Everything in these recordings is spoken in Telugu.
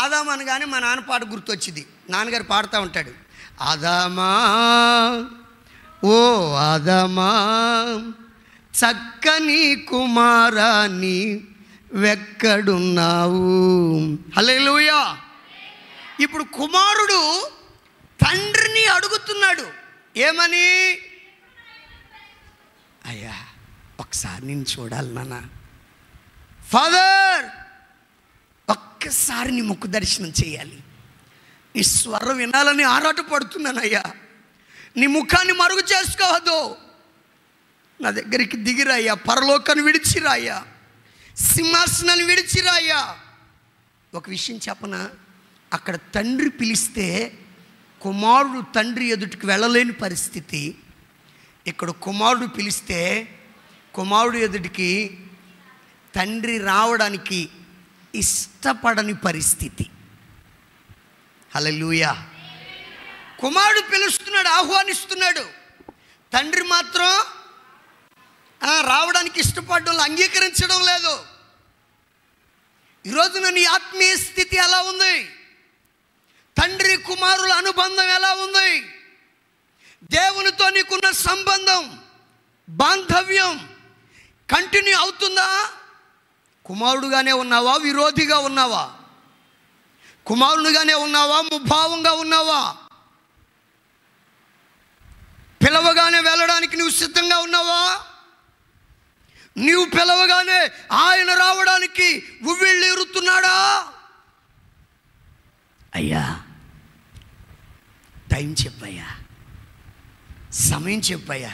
ఆదామా అనగానే మా నాన్న పాట గుర్తొచ్చింది నాన్నగారు పాడుతూ ఉంటాడు ఆదామా ఓ ఆదామా చక్కని కుమారాన్ని వెక్కడున్నావు హలేలుయా ఇప్పుడు కుమారుడు తండ్రిని అడుగుతున్నాడు ఏమని అయ్యా ఒకసారి నేను చూడాలి నాన్న ఫాదర్ ఒక్కసారి నీ ముక్కు దర్శనం చేయాలి నీ స్వరం వినాలని ఆరాట పడుతున్నానయ్యా నీ ముఖాన్ని మరుగు చేసుకోవద్దు నా దగ్గరికి దిగిరాయ్యా పరలోకాన్ని విడిచిరాయ్యా సింహాసనాన్ని విడిచిరాయ్యా ఒక విషయం చెప్పన అక్కడ తండ్రి పిలిస్తే కుమారుడు తండ్రి ఎదుటికి వెళ్ళలేని పరిస్థితి ఇక్కడ కుమారుడు పిలిస్తే కుమారుడు ఎదుటికి తండ్రి రావడానికి ఇష్టపడని పరిస్థితి హలలుయా కుమారుడు పిలుస్తున్నాడు ఆహ్వానిస్తున్నాడు తండ్రి మాత్రం రావడానికి ఇష్టపడడం అంగీకరించడం లేదు ఈరోజు నీ ఆత్మీయ స్థితి ఎలా ఉంది తండ్రి కుమారుల అనుబంధం ఎలా ఉంది దేవునితో నీకున్న సంబంధం బాంధవ్యం కంటిన్యూ అవుతుందా కుమారుడుగానే ఉన్నావా విరోధిగా ఉన్నావా కుమారుడుగానే ఉన్నావా ముభావంగా ఉన్నావా పిలవగానే వెళ్ళడానికి నువ్వు సిద్ధంగా ఉన్నావా నీవు పిలవగానే ఆయన రావడానికి ఎరుతున్నాడా అయ్యా టైం చెప్పయ్యా సమయం చెప్పయ్యా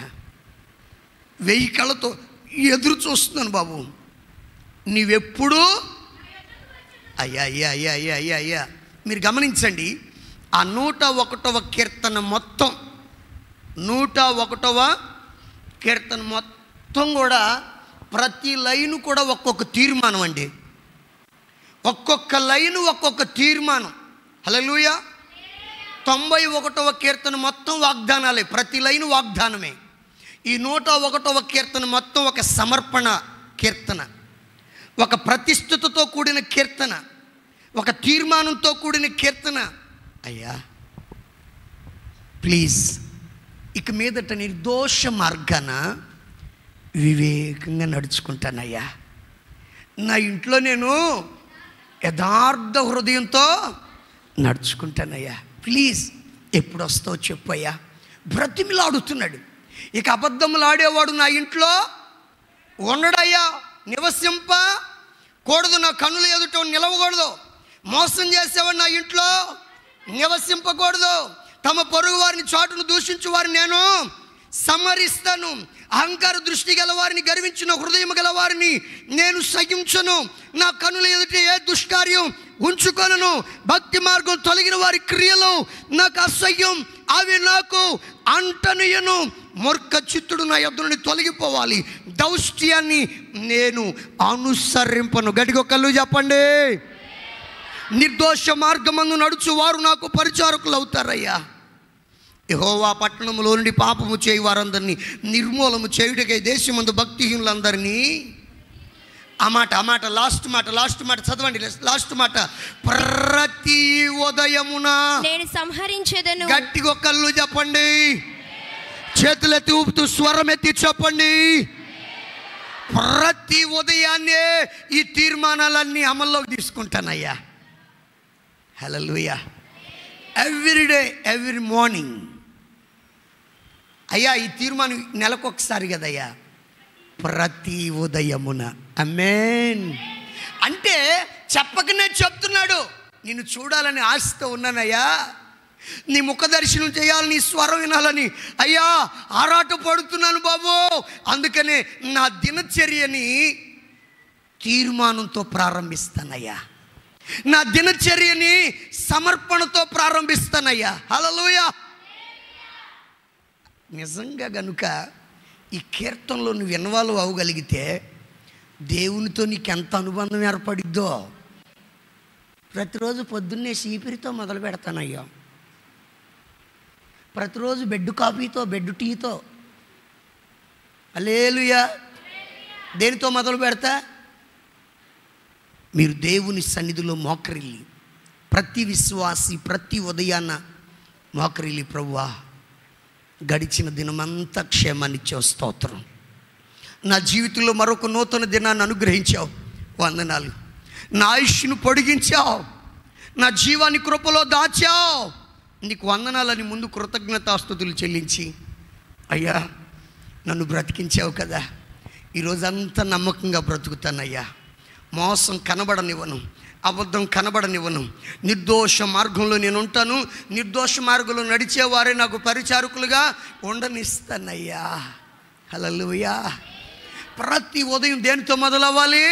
వెయ్యి కళ్ళతో ఎదురు చూస్తున్నాను బాబు నీవెప్పుడు అయ్యా అయ్యా అయ్యా అయ్యా అయ్యా అయ్యా మీరు గమనించండి ఆ నూట ఒకటవ కీర్తన మొత్తం నూట ఒకటవ కీర్తన మొత్తం కూడా ప్రతి లైను కూడా ఒక్కొక్క తీర్మానం అండి ఒక్కొక్క లైను ఒక్కొక్క తీర్మానం హలో లూయ తొంభై ఒకటవ కీర్తన మొత్తం వాగ్దానాలే ప్రతి లైను వాగ్దానమే ఈ నూట ఒకటవ కీర్తన మొత్తం ఒక సమర్పణ కీర్తన ఒక ప్రతిష్ఠతతో కూడిన కీర్తన ఒక తీర్మానంతో కూడిన కీర్తన అయ్యా ప్లీజ్ ఇక మీదట నిర్దోష మార్గాన వివేకంగా నడుచుకుంటానయ్యా నా ఇంట్లో నేను యథార్థ హృదయంతో నడుచుకుంటానయ్యా ప్లీజ్ ఎప్పుడు వస్తావు చెప్పు అయ్యా బ్రతిమిలాడుతున్నాడు ఇక అబద్ధములాడేవాడు నా ఇంట్లో ఉండడయ్యా నివసింప కూడదు నా కన్నులు ఎదుట నిలవకూడదు మోసం చేసేవాడు నా ఇంట్లో నివసింపకూడదు తమ పొరుగు వారిని చాటును దూషించు వారిని నేను సమరిస్తాను అహంకార దృష్టి గల వారిని గర్వించిన హృదయం గల వారిని నేను సహించను నా కనుల ఎదుట ఏ దుష్కార్యం ఉంచుకొనను భక్తి మార్గం తొలగిన వారి క్రియలు నాకు అసహ్యం అవి నాకు అంటనియను చిత్తుడు నా యొద్ నుండి తొలగిపోవాలి దౌష్ట్యాన్ని నేను అనుసరింపను గడికి కళ్ళు చెప్పండి నిర్దోష మార్గమందు నడుచు వారు నాకు పరిచారకులు అవుతారయ్యా యహోవా పట్టణంలో నుండి పాపము చేయి వారందరినీ నిర్మూలము చేయుడికై దేశమందు భక్తిహీనులందరినీ ఆ మాట ఆ మాట లాస్ట్ మాట లాస్ట్ మాట చదవండి లాస్ట్ మాట ప్రతి ఉదయమున నేను సంహరించేదను గట్టిగా ఒకళ్ళు చెప్పండి చేతులెత్తి ఊపుతూ స్వరం ఎత్తి చెప్పండి ప్రతి ఉదయాన్నే ఈ తీర్మానాలన్నీ అమల్లోకి తీసుకుంటానయ్యా హలో ఎవ్రీడే ఎవ్రీ మార్నింగ్ అయ్యా ఈ తీర్మానం నెలకొకసారి కదయ్యా ప్రతి ఉదయమున అమేన్ అంటే చెప్పకనే చెప్తున్నాడు నిన్ను చూడాలని ఆశతో ఉన్నానయ్యా నీ ముఖ దర్శనం చేయాలి నీ స్వరం వినాలని అయ్యా ఆరాట పడుతున్నాను బాబు అందుకనే నా దినచర్యని తీర్మానంతో ప్రారంభిస్తానయ్యా నా దినచర్యని సమర్పణతో ప్రారంభిస్తానయ్యా హలలోయ నిజంగా గనుక ఈ కీర్తనలో నువ్వు ఇన్వాల్వ్ అవ్వగలిగితే దేవునితో నీకు ఎంత అనుబంధం ఏర్పడిద్దో ప్రతిరోజు పొద్దున్నే సీపిరితో మొదలు పెడతానయ్యా ప్రతిరోజు బెడ్ కాఫీతో బెడ్ టీతో అలేలుయా దేనితో మొదలు పెడతా మీరు దేవుని సన్నిధిలో మోకరిల్లి ప్రతి విశ్వాసి ప్రతి ఉదయాన మోకరిల్లి ప్రభువా గడిచిన దినమంతా క్షేమాన్నిచ్చే స్తోత్రం నా జీవితంలో మరొక నూతన దినాన్ని అనుగ్రహించావు వందనాలు నా ఆయుష్ను పొడిగించావు నా జీవాన్ని కృపలో దాచావు నీకు వందనాలని ముందు కృతజ్ఞతాస్తుతులు చెల్లించి అయ్యా నన్ను బ్రతికించావు కదా ఈరోజంతా నమ్మకంగా బ్రతుకుతానయ్యా మోసం కనబడనివ్వను అబద్ధం కనబడనివ్వను నిర్దోష మార్గంలో నేను ఉంటాను నిర్దోష మార్గంలో నడిచేవారే నాకు పరిచారకులుగా ఉండనిస్తానయ్యా హలలుయ్యా ప్రతి ఉదయం దేనితో మొదలవ్వాలి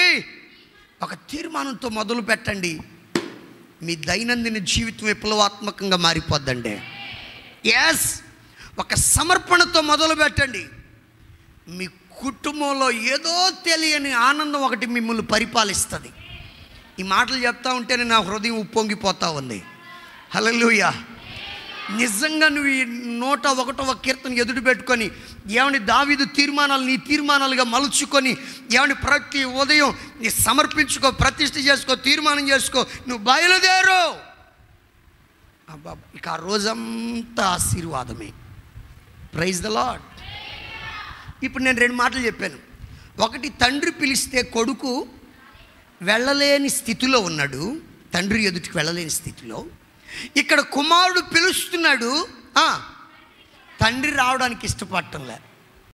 ఒక తీర్మానంతో మొదలు పెట్టండి మీ దైనందిన జీవితం విప్లవాత్మకంగా మారిపోద్దండి ఎస్ ఒక సమర్పణతో మొదలు పెట్టండి మీ కుటుంబంలో ఏదో తెలియని ఆనందం ఒకటి మిమ్మల్ని పరిపాలిస్తుంది ఈ మాటలు చెప్తా ఉంటేనే నా హృదయం ఉప్పొంగిపోతూ ఉంది హలో నిజంగా నువ్వు ఈ నూట ఒకటవ కీర్తన ఎదుటి పెట్టుకొని ఏమని దావిదు తీర్మానాలు నీ తీర్మానాలుగా మలుచుకొని ఏమని ప్రతి ఉదయం నీ సమర్పించుకో ప్రతిష్ఠ చేసుకో తీర్మానం చేసుకో నువ్వు బయలుదేరు ఇక ఆ రోజంతా ఆశీర్వాదమే ప్రైజ్ ద లాడ్ ఇప్పుడు నేను రెండు మాటలు చెప్పాను ఒకటి తండ్రి పిలిస్తే కొడుకు వెళ్ళలేని స్థితిలో ఉన్నాడు తండ్రి ఎదుటికి వెళ్ళలేని స్థితిలో ఇక్కడ కుమారుడు పిలుస్తున్నాడు తండ్రి రావడానికి ఇష్టపడటంలే